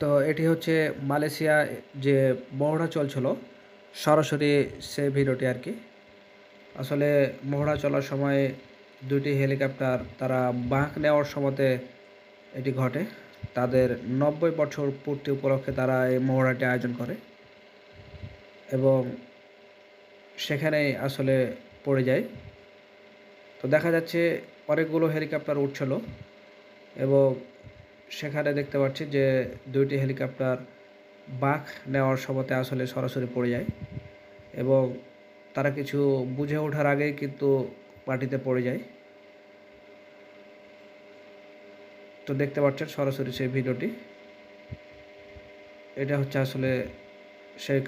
তো এটি হচ্ছে মালয়েশিয়া যে মহড়া চলছিল সরাসরি সে ভিডিওটি আর কি আসলে মহড়া চলার সময় দুটি হেলিকপ্টার তারা বাঁক নেওয়ার সময়তে এটি ঘটে তাদের নব্বই বছর পূর্তি উপলক্ষে তারা এই মহড়াটি আয়োজন করে এবং সেখানেই আসলে পড়ে যায় তো দেখা যাচ্ছে অনেকগুলো হেলিকপ্টার উঠছিল এবং সেখানে দেখতে পাচ্ছি যে দুইটি হেলিকপ্টার বাঘ নেওয়ার সময় আসলে সরাসরি পড়ে যায় এবং তারা কিছু বুঝে ওঠার আগেই কিন্তু মাটিতে পড়ে যায় তো দেখতে পাচ্ছেন সরাসরি সেই ভিডিওটি এটা হচ্ছে আসলে সেই